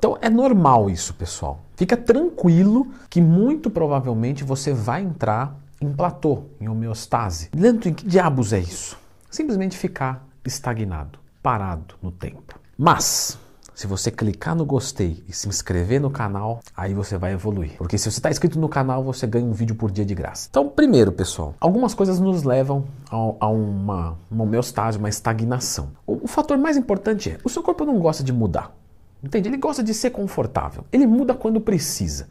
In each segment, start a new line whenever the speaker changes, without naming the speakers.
Então é normal isso, pessoal. Fica tranquilo que muito provavelmente você vai entrar em platô, em homeostase. Lento, que diabos é isso? Simplesmente ficar estagnado, parado no tempo. Mas se você clicar no gostei e se inscrever no canal, aí você vai evoluir. Porque se você está inscrito no canal, você ganha um vídeo por dia de graça. Então, primeiro, pessoal, algumas coisas nos levam a, a uma, uma homeostase, uma estagnação. O, o fator mais importante é: o seu corpo não gosta de mudar. Entende? Ele gosta de ser confortável. Ele muda quando precisa.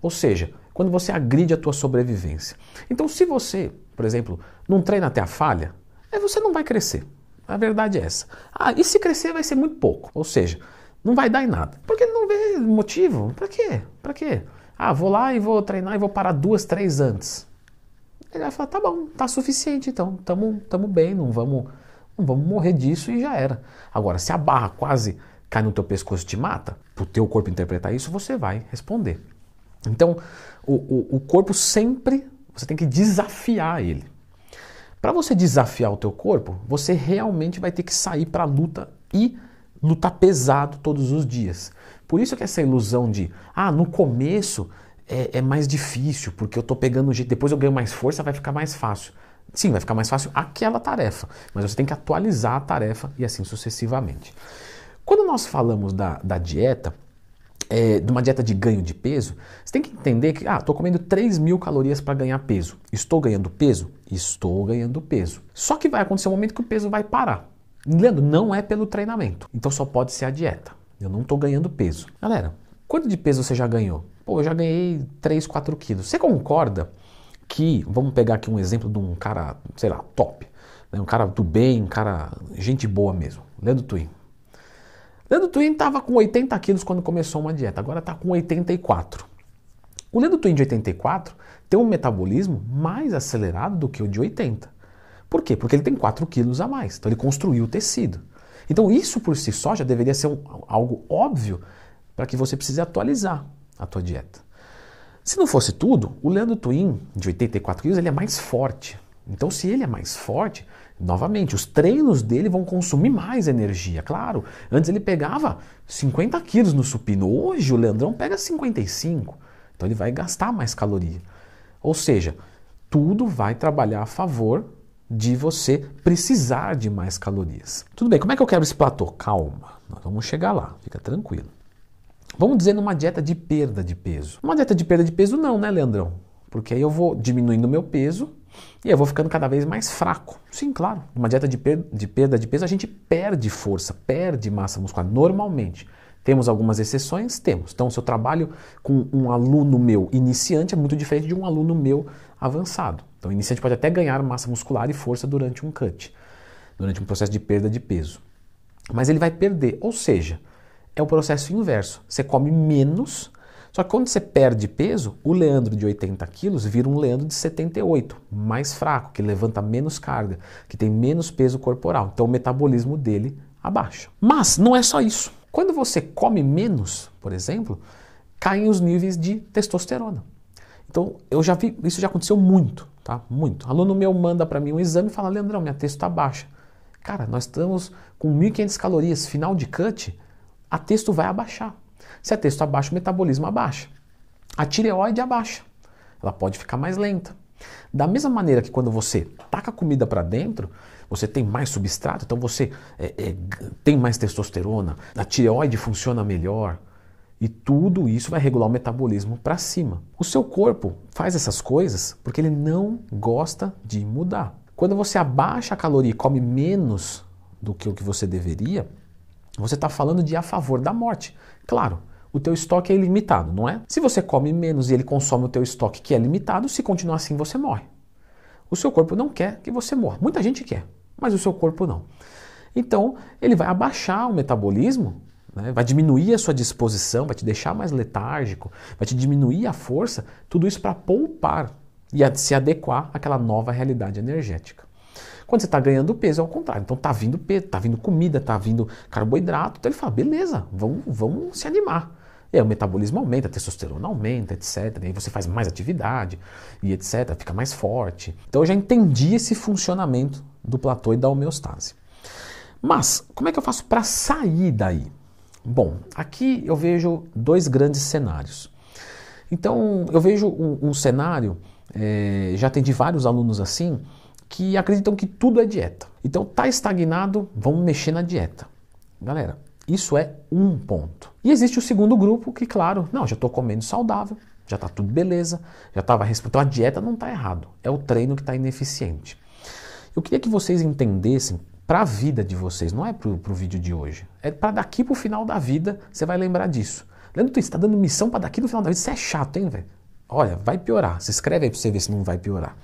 Ou seja, quando você agride a tua sobrevivência. Então, se você, por exemplo, não treina até a falha, você não vai crescer. A verdade é essa. Ah, e se crescer vai ser muito pouco. Ou seja, não vai dar em nada. Porque não vê motivo. Para quê? Para quê? Ah, vou lá e vou treinar e vou parar duas, três antes. Ele vai falar, tá bom, tá suficiente então, tamo, tamo bem, não vamos, não vamos morrer disso e já era. Agora, se a barra quase cai no teu pescoço e te mata, para o teu corpo interpretar isso, você vai responder. Então, o, o, o corpo sempre, você tem que desafiar ele. Para você desafiar o teu corpo, você realmente vai ter que sair para a luta e lutar pesado todos os dias. Por isso que essa ilusão de, ah, no começo é, é mais difícil, porque eu estou pegando jeito, depois eu ganho mais força, vai ficar mais fácil. Sim, vai ficar mais fácil aquela tarefa, mas você tem que atualizar a tarefa e assim sucessivamente. Quando nós falamos da, da dieta, é, de uma dieta de ganho de peso, você tem que entender que, ah, estou comendo 3 mil calorias para ganhar peso. Estou ganhando peso? Estou ganhando peso. Só que vai acontecer um momento que o peso vai parar. Leandro, não é pelo treinamento. Então só pode ser a dieta. Eu não estou ganhando peso. Galera, quanto de peso você já ganhou? Pô, eu já ganhei 3, 4 quilos. Você concorda que, vamos pegar aqui um exemplo de um cara, sei lá, top. Né? Um cara do bem, um cara, gente boa mesmo. Leandro Twin, Leandro Twin estava com 80 quilos quando começou uma dieta, agora está com 84. O Leandro Twin de 84 tem um metabolismo mais acelerado do que o de 80. Por quê? Porque ele tem 4 quilos a mais, então ele construiu o tecido. Então isso por si só já deveria ser um, algo óbvio para que você precise atualizar a tua dieta. Se não fosse tudo, o Leandro Twin de 84 quilos ele é mais forte, então, se ele é mais forte, novamente, os treinos dele vão consumir mais energia, claro. Antes ele pegava 50 quilos no supino, hoje o Leandrão pega 55. Então, ele vai gastar mais caloria. Ou seja, tudo vai trabalhar a favor de você precisar de mais calorias. Tudo bem, como é que eu quero esse platô? Calma, nós vamos chegar lá, fica tranquilo. Vamos dizer numa dieta de perda de peso. Uma dieta de perda de peso não, né, Leandrão? Porque aí eu vou diminuindo o meu peso e eu vou ficando cada vez mais fraco. Sim, claro. Uma dieta de, per de perda de peso, a gente perde força, perde massa muscular, normalmente. Temos algumas exceções? Temos. Então, se eu trabalho com um aluno meu iniciante, é muito diferente de um aluno meu avançado. Então, o iniciante pode até ganhar massa muscular e força durante um cut, durante um processo de perda de peso. Mas ele vai perder, ou seja, é o processo inverso. Você come menos, só que quando você perde peso, o Leandro de 80 quilos vira um Leandro de 78, mais fraco, que levanta menos carga, que tem menos peso corporal. Então o metabolismo dele abaixa. Mas não é só isso. Quando você come menos, por exemplo, caem os níveis de testosterona. Então eu já vi, isso já aconteceu muito, tá? Muito. Aluno meu manda para mim um exame e fala: "Leandrão, minha testo está baixa". Cara, nós estamos com 1500 calorias, final de cut, a texto vai abaixar. Se a é testo abaixa, o metabolismo abaixa. A tireoide abaixa. Ela pode ficar mais lenta. Da mesma maneira que quando você taca a comida para dentro, você tem mais substrato, então você é, é, tem mais testosterona, a tireoide funciona melhor. E tudo isso vai regular o metabolismo para cima. O seu corpo faz essas coisas porque ele não gosta de mudar. Quando você abaixa a caloria e come menos do que o que você deveria, você está falando de a favor da morte, Claro, o teu estoque é ilimitado, não é? Se você come menos e ele consome o teu estoque que é limitado, se continuar assim você morre. O seu corpo não quer que você morra. Muita gente quer, mas o seu corpo não. Então, ele vai abaixar o metabolismo, né? vai diminuir a sua disposição, vai te deixar mais letárgico, vai te diminuir a força, tudo isso para poupar e se adequar àquela nova realidade energética. Quando você está ganhando peso, é o contrário. Então tá vindo peso, tá vindo comida, tá vindo carboidrato. Então ele fala, beleza, vamos, vamos se animar. E aí o metabolismo aumenta, a testosterona aumenta, etc. E aí você faz mais atividade e etc. Fica mais forte. Então eu já entendi esse funcionamento do platô e da homeostase. Mas como é que eu faço para sair daí? Bom, aqui eu vejo dois grandes cenários. Então eu vejo um, um cenário, é, já atendi vários alunos assim, que acreditam que tudo é dieta. Então tá estagnado, vamos mexer na dieta. Galera, isso é um ponto. E existe o segundo grupo que, claro, não, já estou comendo saudável, já está tudo beleza, já estava respeitando. Então a dieta não está errado, é o treino que está ineficiente. Eu queria que vocês entendessem para a vida de vocês, não é para o vídeo de hoje. É para daqui para o final da vida você vai lembrar disso. Lembra que você está dando missão para daqui no final da vida? Isso é chato, hein, velho? Olha, vai piorar. Se inscreve aí para você ver se não vai piorar.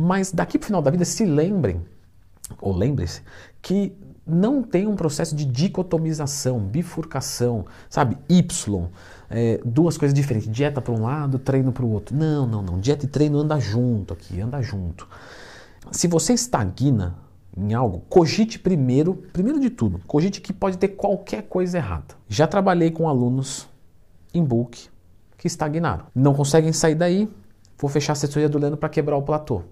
Mas daqui para o final da vida, se lembrem, ou lembre-se, que não tem um processo de dicotomização, bifurcação, sabe? Y, é, duas coisas diferentes, dieta para um lado, treino para o outro. Não, não, não. Dieta e treino anda junto aqui, anda junto. Se você estagna em algo, cogite primeiro, primeiro de tudo, cogite que pode ter qualquer coisa errada. Já trabalhei com alunos em book que estagnaram. Não conseguem sair daí, vou fechar a assessoria do Leandro para quebrar o platô.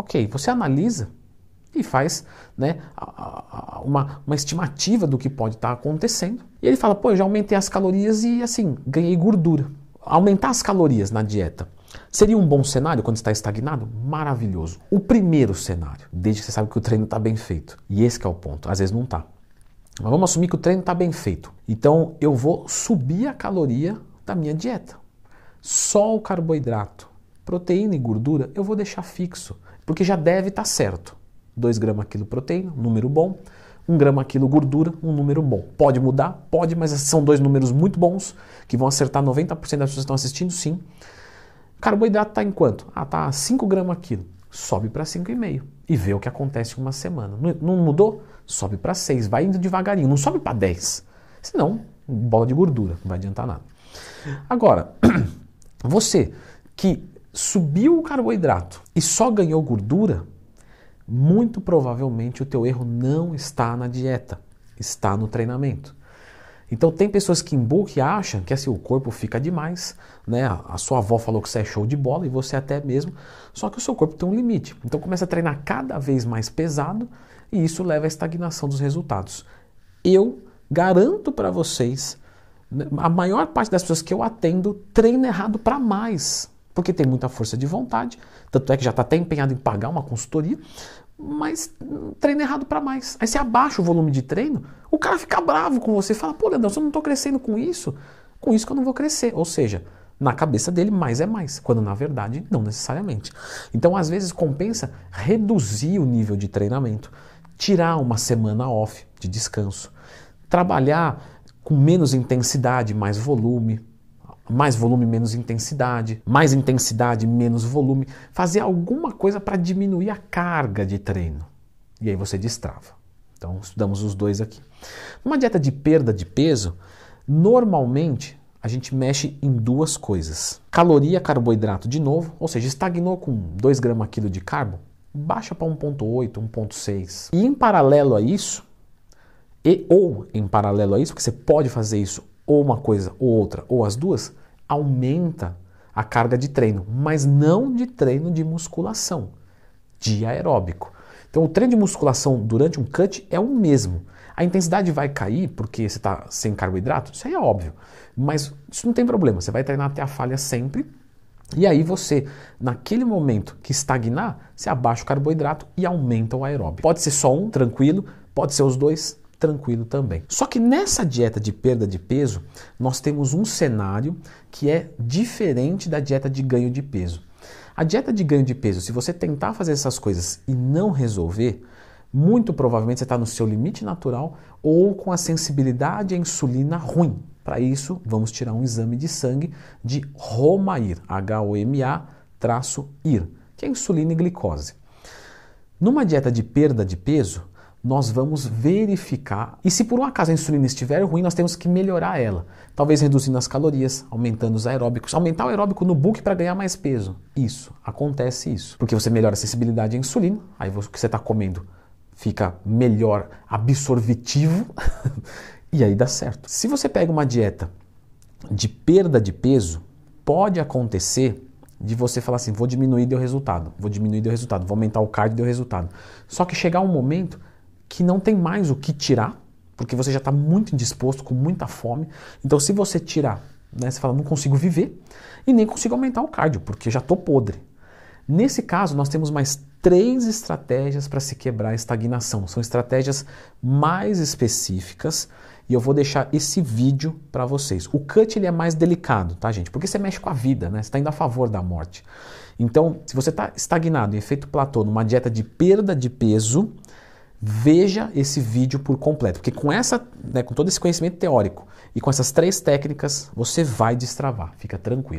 Ok, você analisa e faz né, uma, uma estimativa do que pode estar acontecendo. E ele fala, pô, eu já aumentei as calorias e assim, ganhei gordura. Aumentar as calorias na dieta seria um bom cenário quando está estagnado? Maravilhoso. O primeiro cenário, desde que você sabe que o treino está bem feito. E esse é o ponto, às vezes não está. Mas vamos assumir que o treino está bem feito. Então eu vou subir a caloria da minha dieta. Só o carboidrato Proteína e gordura eu vou deixar fixo, porque já deve estar tá certo. 2 gramas quilo proteína, número bom. 1 grama quilo gordura, um número bom. Pode mudar? Pode, mas são dois números muito bons que vão acertar 90% das pessoas que estão assistindo, sim. Carboidrato está em quanto? Ah, tá 5 gramas quilo. Sobe para 5,5 e vê o que acontece em uma semana. Não mudou? Sobe para 6, vai indo devagarinho, não sobe para 10. Senão, bola de gordura, não vai adiantar nada. Agora, você que subiu o carboidrato e só ganhou gordura, muito provavelmente o teu erro não está na dieta, está no treinamento. Então tem pessoas que em book acham que assim o corpo fica demais, né? A sua avó falou que você é show de bola e você até mesmo, só que o seu corpo tem um limite. Então começa a treinar cada vez mais pesado e isso leva à estagnação dos resultados. Eu garanto para vocês, né, a maior parte das pessoas que eu atendo treina errado para mais porque tem muita força de vontade, tanto é que já está até empenhado em pagar uma consultoria, mas hum, treina errado para mais. Aí você abaixa o volume de treino, o cara fica bravo com você, fala, pô, Leandrão, se eu não estou crescendo com isso, com isso que eu não vou crescer. Ou seja, na cabeça dele, mais é mais, quando na verdade não necessariamente. Então, às vezes, compensa reduzir o nível de treinamento, tirar uma semana off de descanso, trabalhar com menos intensidade, mais volume, mais volume, menos intensidade, mais intensidade, menos volume, fazer alguma coisa para diminuir a carga de treino. E aí você destrava. Então, estudamos os dois aqui. Numa dieta de perda de peso, normalmente a gente mexe em duas coisas: caloria, carboidrato de novo, ou seja, estagnou com 2 gramas quilo de carbo, baixa para 1,8, 1,6. E em paralelo a isso, e ou em paralelo a isso, porque você pode fazer isso ou uma coisa ou outra, ou as duas, aumenta a carga de treino, mas não de treino de musculação, de aeróbico. Então, o treino de musculação durante um cut é o mesmo. A intensidade vai cair porque você está sem carboidrato? Isso aí é óbvio. Mas isso não tem problema, você vai treinar até a falha sempre. E aí você, naquele momento que estagnar, você abaixa o carboidrato e aumenta o aeróbico. Pode ser só um, tranquilo, pode ser os dois, tranquilo também. Só que nessa dieta de perda de peso, nós temos um cenário que é diferente da dieta de ganho de peso. A dieta de ganho de peso, se você tentar fazer essas coisas e não resolver, muito provavelmente você está no seu limite natural ou com a sensibilidade à insulina ruim. Para isso, vamos tirar um exame de sangue de homa h o H-O-M-A-IR, que é insulina e glicose. Numa dieta de perda de peso, nós vamos verificar. E se por um acaso a insulina estiver ruim, nós temos que melhorar ela. Talvez reduzindo as calorias, aumentando os aeróbicos, aumentar o aeróbico no book para ganhar mais peso. Isso, acontece isso. Porque você melhora a sensibilidade à insulina, aí o que você está comendo fica melhor absorvitivo e aí dá certo. Se você pega uma dieta de perda de peso, pode acontecer de você falar assim, vou diminuir e deu resultado, vou diminuir e deu resultado, vou aumentar o cardio deu resultado. Só que chegar um momento que não tem mais o que tirar, porque você já está muito indisposto, com muita fome. Então, se você tirar, né, você fala, não consigo viver e nem consigo aumentar o cardio, porque já estou podre. Nesse caso, nós temos mais três estratégias para se quebrar a estagnação. São estratégias mais específicas e eu vou deixar esse vídeo para vocês. O cut ele é mais delicado, tá, gente? Porque você mexe com a vida, né? Você está indo a favor da morte. Então, se você está estagnado em efeito platô numa dieta de perda de peso, Veja esse vídeo por completo, porque com essa, né, com todo esse conhecimento teórico e com essas três técnicas, você vai destravar, fica tranquilo.